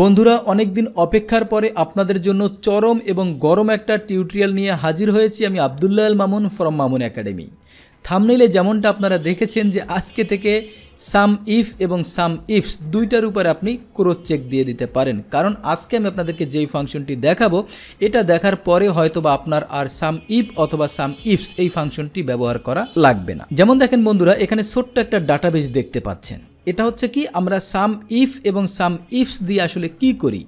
বন্ধুরা অনেকদিন অপেক্ষার পরে আপনাদের জন্য চরম এবং গরম একটা টিউটোরিয়াল নিয়ে হাজির হয়েছি আমি আবদুল্লাহ আল মামুন ফ্রম মামুন একাডেমি থামনেলে যেমনটা আপনারা দেখেছেন যে আজকে থেকে সাম ইফ এবং সাম ইফস দুইটার উপরে আপনি ক্রোচ চেক দিয়ে দিতে পারেন কারণ আজকে আমি আপনাদেরকে যেই ফাংশনটি দেখাবো এটা দেখার পরে হয়তোবা আপনার আর সাম ইফ অথবা সাম ইফস এই ফাংশনটি ব্যবহার করা লাগবে না যেমন দেখেন বন্ধুরা এখানে ছোট্ট একটা ডাটাবেস দেখতে পাচ্ছেন এটা হচ্ছে কি আমরা সাম ইফ এবং সাম ইফস দিয়ে আসলে কি করি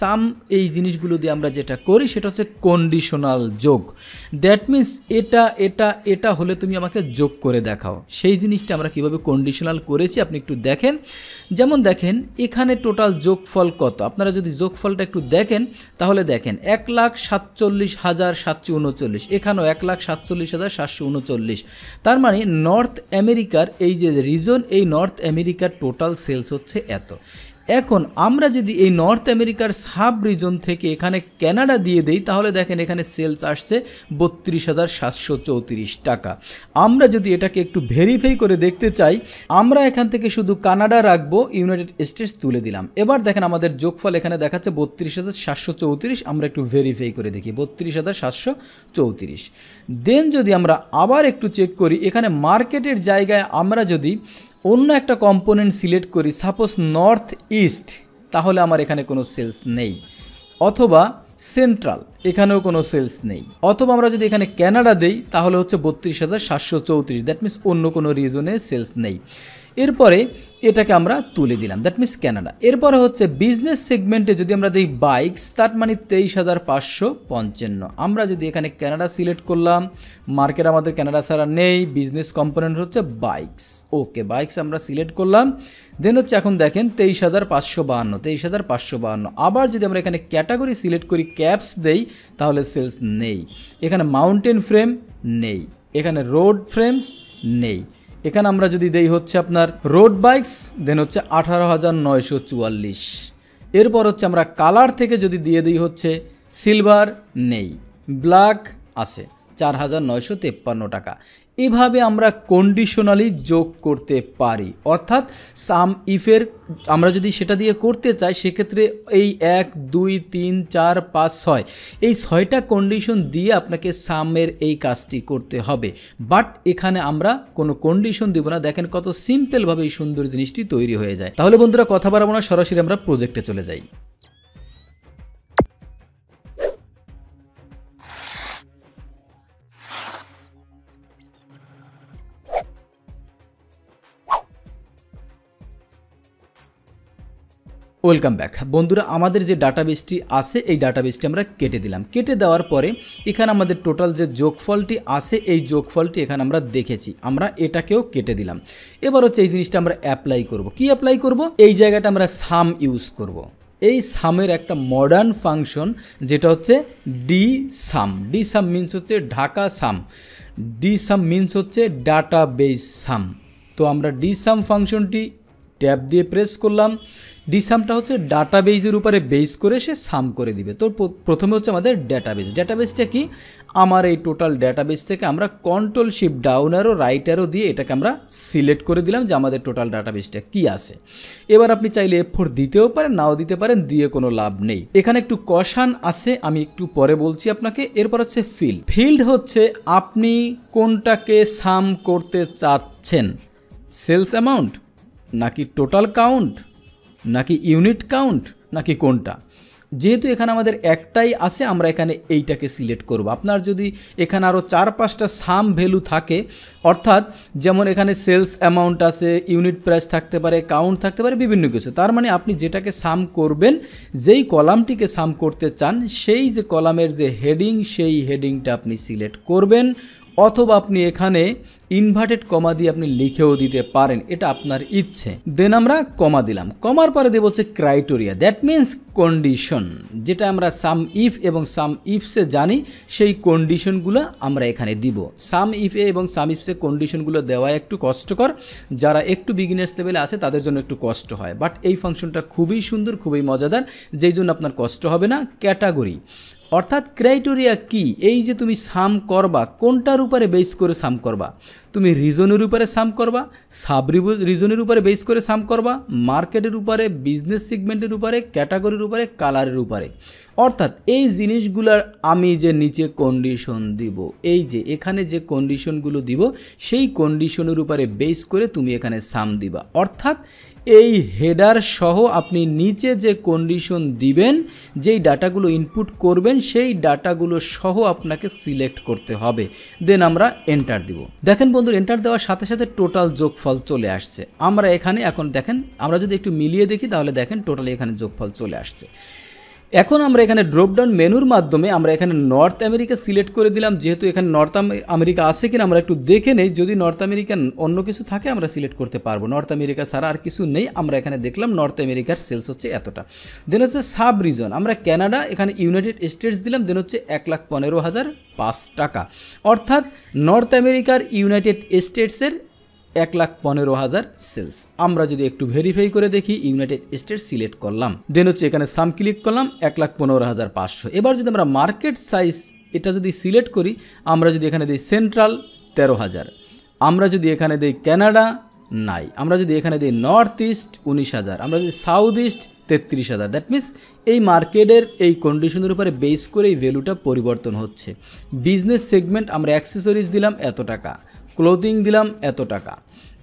সাম এই জিনিসগুলো দিয়ে আমরা যেটা করি সেটা হচ্ছে কন্ডিশনাল যোগ দ্যাট মিন্স এটা এটা এটা হলে তুমি আমাকে যোগ করে দেখাও সেই জিনিসটা আমরা কিভাবে কন্ডিশনাল করেছি আপনি একটু দেখেন যেমন দেখেন এখানে টোটাল যোগফল কত আপনারা যদি যোগফলটা একটু দেখেন তাহলে দেখেন এক লাখ সাতচল্লিশ হাজার সাতশো উনচল্লিশ এখানেও এক লাখ সাতচল্লিশ হাজার সাতশো উনচল্লিশ তার মানে নর্থ আমেরিকার এই যে রিজন এই নর্থ আমেরিকার টোটাল সেলস হচ্ছে এত এখন আমরা যদি এই নর্থ আমেরিকার সাব রিজন থেকে এখানে কানাডা দিয়ে দেই তাহলে দেখেন এখানে সেলস আসছে বত্রিশ হাজার সাতশো চৌত্রিশ টাকা আমরা যদি এটাকে একটু ভেরিফাই করে দেখতে চাই আমরা এখান থেকে শুধু কানাডা রাখবো ইউনাইটেড স্টেটস তুলে দিলাম এবার দেখেন আমাদের যোগফল এখানে দেখাচ্ছে বত্রিশ হাজার সাতশো চৌত্রিশ আমরা একটু ভেরিফাই করে দেখি বত্রিশ হাজার সাতশো চৌত্রিশ দেন যদি আমরা আবার একটু চেক করি এখানে মার্কেটের জায়গায় আমরা যদি অন্য একটা কম্পোনেন্ট সিলেক্ট করি সাপোজ নর্থ ইস্ট তাহলে আমার এখানে কোনো সেলস নেই অথবা সেন্ট্রাল এখানেও কোনো সেলস নেই অথবা আমরা যদি এখানে ক্যানাডা দেই তাহলে হচ্ছে বত্রিশ হাজার সাতশো চৌত্রিশ দ্যাট মিনস অন্য কোনো রিজনে সেলস নেই এরপরে এটাকে আমরা তুলে দিলাম দ্যাট মিনস ক্যানাডা এরপরে হচ্ছে বিজনেস সেগমেন্টে যদি আমরা দিই বাইকস তার মানে তেইশ হাজার পাঁচশো পঞ্চান্ন আমরা যদি এখানে ক্যানাডা সিলেক্ট করলাম মার্কেট আমাদের ক্যানাডা ছাড়া নেই বিজনেস কম্পোনেন্ট হচ্ছে বাইকস ওকে বাইকস আমরা সিলেক্ট করলাম দেন হচ্ছে এখন দেখেন তেইশ হাজার পাঁচশো বাহান্ন তেইশ হাজার পাঁচশো বাহান্ন আবার যদি আমরা এখানে ক্যাটাগরি সিলেক্ট করি ক্যাপস দেই তাহলে সেলস নেই এখানে মাউন্টেন ফ্রেম নেই এখানে রোড ফ্রেমস নেই এখানে আমরা যদি দেই হচ্ছে আপনার রোড বাইকস দেন হচ্ছে আঠারো হাজার নয়শো চুয়াল্লিশ এরপর হচ্ছে আমরা কালার থেকে যদি দিয়ে দিই হচ্ছে সিলভার নেই ব্ল্যাক আছে চার হাজার নয়শো তেপ্পান্ন টাকা এভাবে আমরা কন্ডিশনালি যোগ করতে পারি অর্থাৎ সাম ইফের আমরা যদি সেটা দিয়ে করতে চাই সেক্ষেত্রে এই এক দুই তিন চার পাঁচ ছয় এই ছয়টা কন্ডিশন দিয়ে আপনাকে সামের এই কাজটি করতে হবে বাট এখানে আমরা কোনো কন্ডিশন দেব না দেখেন কত সিম্পলভাবে এই সুন্দর জিনিসটি তৈরি হয়ে যায় তাহলে বন্ধুরা কথা বাড়াবো না সরাসরি আমরা প্রজেক্টে চলে যাই ওয়েলকাম ব্যাক বন্ধুরা আমাদের যে ডাটাবেসটি আছে এই ডাটাবেসটি আমরা কেটে দিলাম কেটে দেওয়ার পরে এখানে আমাদের টোটাল যে যোগফলটি আছে এই যোগফলটি এখানে আমরা দেখেছি আমরা এটাকেও কেটে দিলাম এবার হচ্ছে এই জিনিসটা আমরা অ্যাপ্লাই করব কি অ্যাপ্লাই করব এই জায়গাটা আমরা সাম ইউজ করব। এই সামের একটা মডার্ন ফাংশন যেটা হচ্ছে d sum d sum means হচ্ছে Dhaka sum d sum means হচ্ছে ডাটাবেস সাম তো আমরা ডি সাম ফাংশনটি ট্যাব দিয়ে প্রেস করলাম ডিসামটা হচ্ছে ডাটাবেজের উপরে বেস করে সে সাম করে দিবে তো প্রথমে হচ্ছে আমাদের ডেটাবেজ ডেটাবেজটা কি আমার এই টোটাল ডাটাবেজ থেকে আমরা control shift down arrow right দিয়ে এটাকে আমরা সিলেক্ট করে দিলাম যে আমাদের টোটাল ডাটাবেসটা কি আছে এবার আপনি চাইলে এফ ফোর দিতেও পারেন নাও দিতে পারেন দিয়ে কোনো লাভ নেই এখানে একটু কষান আছে আমি একটু পরে বলছি আপনাকে এরপর হচ্ছে ফিল্ড ফিল্ড হচ্ছে আপনি কোনটাকে সাম করতে চাচ্ছেন সেলস অ্যামাউন্ট নাকি টোটাল কাউন্ট নাকি ইউনিট কাউন্ট নাকি কোনটা যেহেতু এখানে আমাদের একটাই আছে আমরা এখানে এইটাকে সিলেক্ট করব আপনার যদি এখানে আরও চার পাঁচটা সাম ভ্যালু থাকে অর্থাৎ যেমন এখানে সেলস অ্যামাউন্ট আছে ইউনিট প্রাইস থাকতে পারে কাউন্ট থাকতে পারে বিভিন্ন কিছু তার মানে আপনি যেটাকে সাম করবেন যেই কলামটিকে সাম করতে চান সেই যে কলামের যে হেডিং সেই হেডিংটা আপনি সিলেক্ট করবেন অথবা আপনি এখানে ইনভার্টেড কমা দিয়ে আপনি লিখেও দিতে পারেন এটা আপনার ইচ্ছে দেন আমরা কমা দিলাম কমার পরে দেব হচ্ছে ক্রাইটেরিয়া দ্যাট মিন্স কন্ডিশন যেটা আমরা সাম ইফ এবং সাম ইফসে জানি সেই কন্ডিশনগুলো আমরা এখানে দিব সাম ইফে এবং সাম ইফসে কন্ডিশনগুলো দেওয়া একটু কষ্টকর যারা একটু বিগিনার্স লেভেলে আছে তাদের জন্য একটু কষ্ট হয় বাট এই ফাংশনটা খুবই সুন্দর খুবই মজাদার যেই জন্য আপনার কষ্ট হবে না ক্যাটাগরি অর্থাৎ ক্রাইটেরিয়া কি এই যে তুমি সাম করবা কোনটার উপরে বেস করে সাম করবা তুমি রিজনের উপরে সাম করবা সাব রিজনের উপরে বেস করে সাম করবা মার্কেটের উপরে বিজনেস সিগমেন্টের উপরে ক্যাটাগরির উপরে কালারের উপরে অর্থাৎ এই জিনিসগুলার আমি যে নিচে কন্ডিশন দিব এই যে এখানে যে কন্ডিশনগুলো দিব সেই কন্ডিশনের উপরে বেস করে তুমি এখানে সাম দিবা অর্থাৎ এই হেডার সহ আপনি নিচে যে কন্ডিশন দিবেন যেই ডাটাগুলো ইনপুট করবেন সেই ডাটাগুলো সহ আপনাকে সিলেক্ট করতে হবে দেন আমরা এন্টার দিব দেখেন বন্ধু বন্ধুর এন্টার দেওয়ার সাথে সাথে টোটাল যোগফল চলে আসছে আমরা এখানে এখন দেখেন আমরা যদি একটু মিলিয়ে দেখি তাহলে দেখেন টোটালি এখানে যোগফল চলে আসছে এখন আমরা এখানে ড্রপডাউন মেনুর মাধ্যমে আমরা এখানে নর্থ আমেরিকা সিলেক্ট করে দিলাম যেহেতু এখানে নর্থ আমেরিকা আছে কিনা আমরা একটু দেখে নেই যদি নর্থ আমেরিকা অন্য কিছু থাকে আমরা সিলেক্ট করতে পারবো নর্থ আমেরিকা ছাড়া আর কিছু নেই আমরা এখানে দেখলাম নর্থ আমেরিকার সেলস হচ্ছে এতটা দেন হচ্ছে সাব রিজন আমরা ক্যানাডা এখানে ইউনাইটেড স্টেটস দিলাম দেন হচ্ছে এক লাখ পনেরো হাজার পাঁচ টাকা অর্থাৎ নর্থ আমেরিকার ইউনাইটেড স্টেটসের এক লাখ পনেরো হাজার সেলস আমরা যদি একটু ভেরিফাই করে দেখি ইউনাইটেড স্টেট সিলেক্ট করলাম দেন হচ্ছে এখানে সাম ক্লিক করলাম এক লাখ পনেরো হাজার পাঁচশো এবার যদি আমরা মার্কেট সাইজ এটা যদি সিলেক্ট করি আমরা যদি এখানে দিই সেন্ট্রাল তেরো হাজার আমরা যদি এখানে দিই ক্যানাডা নাই আমরা যদি এখানে দিই নর্থ ইস্ট উনিশ হাজার আমরা যদি সাউথ ইস্ট তেত্রিশ হাজার দ্যাট মিনস এই মার্কেটের এই কন্ডিশনের উপরে বেস করে এই ভ্যালুটা পরিবর্তন হচ্ছে বিজনেস সেগমেন্ট আমরা অ্যাক্সেসরিজ দিলাম এত টাকা ক্লোদিং দিলাম এত টাকা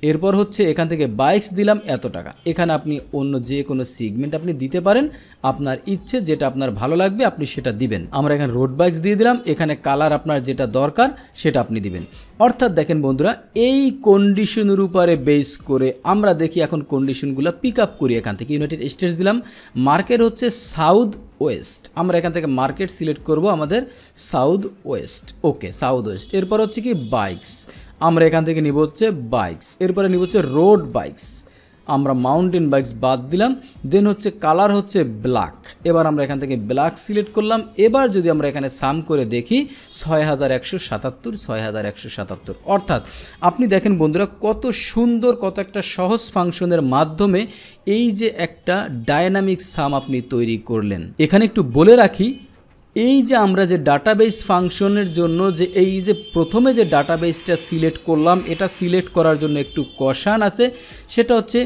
এরপর হচ্ছে এখান থেকে বাইকস দিলাম এত টাকা এখানে আপনি অন্য যে কোনো সিগমেন্ট আপনি দিতে পারেন আপনার ইচ্ছে যেটা আপনার ভালো লাগবে আপনি সেটা দিবেন আমরা এখানে রোড বাইকস দিয়ে দিলাম এখানে কালার আপনার যেটা দরকার সেটা আপনি দিবেন অর্থাৎ দেখেন বন্ধুরা এই কন্ডিশনের উপরে বেস করে আমরা দেখি এখন কন্ডিশনগুলো পিক আপ করি এখান থেকে ইউনাইটেড স্টেটস দিলাম মার্কেট হচ্ছে সাউথ ওয়েস্ট আমরা এখান থেকে মার্কেট সিলেক্ট করব আমাদের south west okay south west এরপর হচ্ছে কি বাইকস আমরা এখান থেকে নিব হচ্ছে বাইকস এরপরে নিব হচ্ছে রোড বাইকস আমরা মাউন্টেন বাইকস বাদ দিলাম দেন হচ্ছে কালার হচ্ছে ব্ল্যাক এবার আমরা এখান থেকে ব্ল্যাক সিলেক্ট করলাম এবার যদি আমরা এখানে সাম করে দেখি ছয় হাজার একশো সাতাত্তর ছয় হাজার একশো সাতাত্তর অর্থাৎ আপনি দেখেন বন্ধুরা কত সুন্দর কত একটা সহজ ফাংশনের মাধ্যমে এই যে একটা ডায়নামিক সাম আপনি তৈরি করলেন এখানে একটু বলে রাখি এই যে আমরা যে ডাটাবেস ফাংশনের জন্য যে এই যে প্রথমে যে ডাটাবেসটা সিলেক্ট করলাম এটা সিলেক্ট করার জন্য একটু কষান আছে সেটা হচ্ছে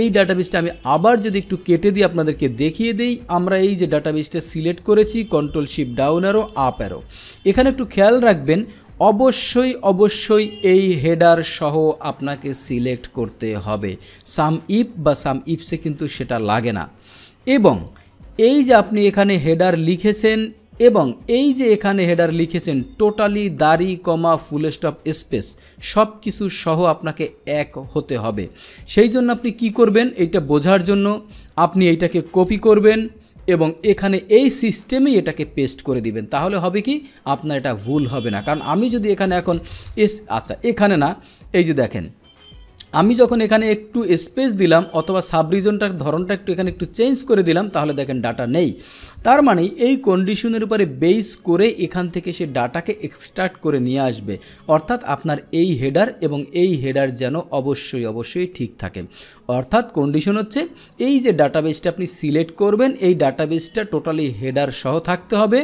এই ডাটাবেসটা আমি আবার যদি একটু কেটে দিই আপনাদেরকে দেখিয়ে দিই আমরা এই যে ডাটাবেসটা সিলেক্ট করেছি control shift down arrow up arrow এখানে একটু খেয়াল রাখবেন অবশ্যই অবশ্যই এই হেডার সহ আপনাকে সিলেক্ট করতে হবে সাম ইপ বা সাম ইপসে কিন্তু সেটা লাগে না এবং এই যে আপনি এখানে হেডার লিখেছেন এবং এই যে এখানে হেডার লিখেছেন টোটালি দাড়ি কমা ফুল স্টপ স্পেস সব কিছু সহ আপনাকে এক হতে হবে সেই জন্য আপনি কি করবেন এটা বোঝার জন্য আপনি এইটাকে কপি করবেন এবং এখানে এই সিস্টেমে এটাকে পেস্ট করে দিবেন তাহলে হবে কি আপনার এটা ভুল হবে না কারণ আমি যদি এখানে এখন এস আচ্ছা এখানে না এই যে দেখেন আমি যখন এখানে একটু স্পেস দিলাম অথবা সাব রিজনটার ধরনটা একটু এখানে একটু চেঞ্জ করে দিলাম তাহলে দেখেন ডাটা নেই তার মানে এই কন্ডিশনের উপরে বেস করে এখান থেকে সে ডাটাকে এক্সট্রাক্ট করে নিয়ে আসবে অর্থাৎ আপনার এই হেডার এবং এই হেডার যেন অবশ্যই অবশ্যই ঠিক থাকে অর্থাৎ কন্ডিশন হচ্ছে এই যে ডাটাবেসটা আপনি সিলেক্ট করবেন এই ডাটাবেসটা টোটালি হেডার সহ থাকতে হবে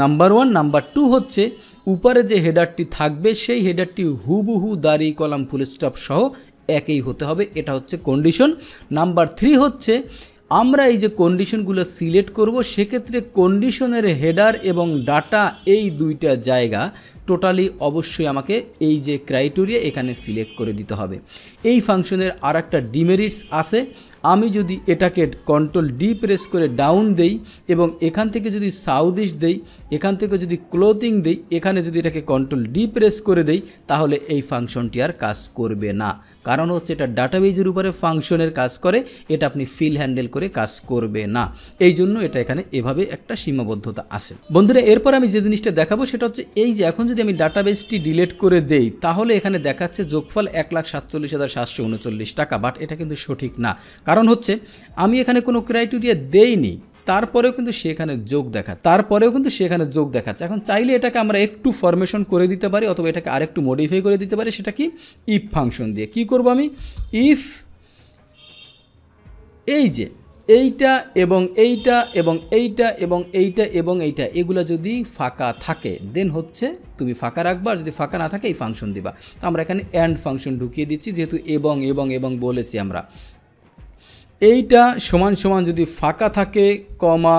নাম্বার ওয়ান নাম্বার টু হচ্ছে উপরে যে হেডারটি থাকবে সেই হেডারটি হুবহু দাড়ি কলাম ফুলস্টপ স্টপ সহ একই হতে হবে এটা হচ্ছে কন্ডিশন নাম্বার থ্রি হচ্ছে আমরা এই যে কন্ডিশনগুলো সিলেক্ট করব সেক্ষেত্রে কন্ডিশনের হেডার এবং ডাটা এই দুইটা জায়গা টোটালি অবশ্যই আমাকে এই যে ক্রাইটেরিয়া এখানে সিলেক্ট করে দিতে হবে এই ফাংশনের আর একটা ডিমেরিটস আছে আমি যদি এটাকে কন্ট্রোল ডি প্রেস করে ডাউন দেই এবং এখান থেকে যদি সাউথ ইস্ট দেই এখান থেকে যদি ক্লোথিং দেই এখানে যদি এটাকে কন্ট্রোল ডি প্রেস করে দেই তাহলে এই ফাংশনটি আর কাজ করবে না কারণ হচ্ছে এটা ডাটাবেজের উপরে ফাংশনের কাজ করে এটা আপনি ফিল হ্যান্ডেল করে কাজ করবে না এই জন্য এটা এখানে এভাবে একটা সীমাবদ্ধতা আছে বন্ধুরা এরপর আমি যে জিনিসটা দেখাবো সেটা হচ্ছে এই যে এখন যদি আমি ডাটাবেসটি ডিলেট করে দেই তাহলে এখানে দেখাচ্ছে যোগফল এক লাখ সাতচল্লিশ হাজার সাতশো উনচল্লিশ টাকা বাট এটা কিন্তু সঠিক না কারণ হচ্ছে আমি এখানে কোনো ক্রাইটেরিয়া দেইনি তারপরেও কিন্তু সেখানে যোগ দেখা তারপরেও কিন্তু সেখানে যোগ দেখাচ্ছে এখন চাইলে এটাকে আমরা একটু ফরমেশন করে দিতে পারি অথবা এটাকে আরেকটু মডিফাই করে দিতে পারি সেটা কি ইফ ফাংশন দিয়ে কি করব আমি ইফ এই যে এইটা এবং এইটা এবং এইটা এবং এইটা এবং এইটা এগুলো যদি ফাঁকা থাকে দেন হচ্ছে তুমি ফাঁকা রাখবা যদি ফাঁকা না থাকে এই ফাংশন দিবা তো আমরা এখানে অ্যান্ড ফাংশন ঢুকিয়ে দিচ্ছি যেহেতু এবং এবং এবং বলেছি আমরা এইটা সমান সমান যদি ফাঁকা থাকে কমা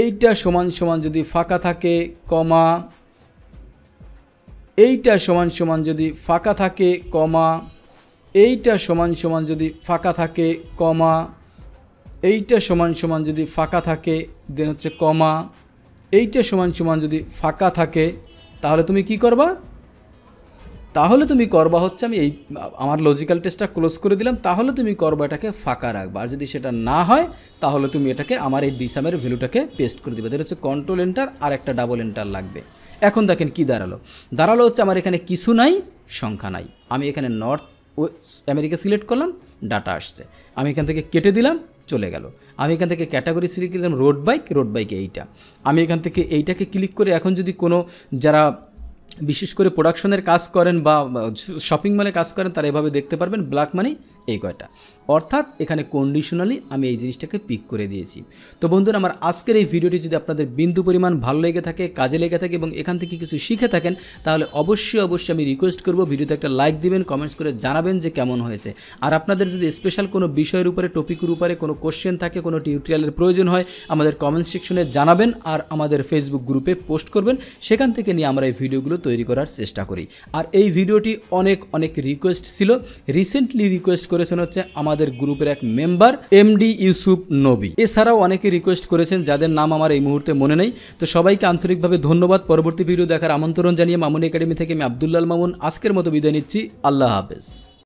এইটা সমান সমান যদি ফাঁকা থাকে কমা এইটা সমান সমান যদি ফাঁকা থাকে কমা এইটা সমান সমান যদি ফাঁকা থাকে কমা এইটা সমান সমান যদি ফাঁকা থাকে দেন হচ্ছে কমা এইটা সমান সমান যদি ফাঁকা থাকে তাহলে তুমি কি করবা তাহলে তুমি করবা হচ্ছে আমি এই আমার লজিক্যাল টেস্টটা ক্লোজ করে দিলাম তাহলে তুমি করবা এটাকে ফাঁকা রাখবা আর যদি সেটা না হয় তাহলে তুমি এটাকে আমার এই ডিসামের ভ্যালুটাকে পেস্ট করে দেবে এটা হচ্ছে কন্ট্রোল এন্টার আর একটা ডাবল এন্টার লাগবে এখন দেখেন কি দাঁড়ালো দাঁড়ালো হচ্ছে আমার এখানে কিছু নাই সংখ্যা নাই আমি এখানে নর্থ ওয়েস্ট আমেরিকা সিলেক্ট করলাম ডাটা আসছে আমি এখান থেকে কেটে দিলাম চলে গেল আমি এখান থেকে ক্যাটাগরি সিলেক্ট করলাম রোড বাইক রোড বাইক এইটা আমি এখান থেকে এইটাকে ক্লিক করে এখন যদি কোনো যারা বিশেষ করে প্রোডাকশনের কাজ করেন বা শপিং মলে কাজ করেন তারা এভাবে দেখতে পারবেন ব্ল্যাক মানি এই কয়টা অর্থাৎ এখানে কন্ডিশনালি আমি এই জিনিসটাকে পিক করে দিয়েছি তো বন্ধুরা আমার আজকের এই ভিডিওটি যদি আপনাদের বিন্দু পরিমাণ ভালো লেগে থাকে কাজে লেগে থাকে এবং এখান থেকে কিছু শিখে থাকেন তাহলে অবশ্যই অবশ্যই আমি রিকোয়েস্ট করব ভিডিওতে একটা লাইক দিবেন কমেন্টস করে জানাবেন যে কেমন হয়েছে আর আপনাদের যদি স্পেশাল কোনো বিষয়ের উপরে টপিকের উপরে কোনো কোশ্চেন থাকে কোনো টিউটোরিয়ালের প্রয়োজন হয় আমাদের কমেন্ট সেকশনে জানাবেন আর আমাদের ফেসবুক গ্রুপে পোস্ট করবেন সেখান থেকে নিয়ে আমরা এই ভিডিওগুলো তৈরি করার চেষ্টা করি আর এই ভিডিওটি অনেক অনেক রিকোয়েস্ট ছিল রিসেন্টলি রিকোয়েস্ট করেছেন হচ্ছে আমাদের গ্রুপের এক মেম্বার এমডি ইউসুফ নবী এছাড়াও অনেকে রিকোয়েস্ট করেছেন যাদের নাম আমার এই মুহূর্তে মনে নেই তো সবাইকে আন্তরিকভাবে ধন্যবাদ পরবর্তী ভিডিও দেখার আমন্ত্রণ জানিয়ে মামুন একাডেমি থেকে আমি আবদুল্লাল মামুন আজকের মতো বিদায় নিচ্ছি আল্লাহ হাফেজ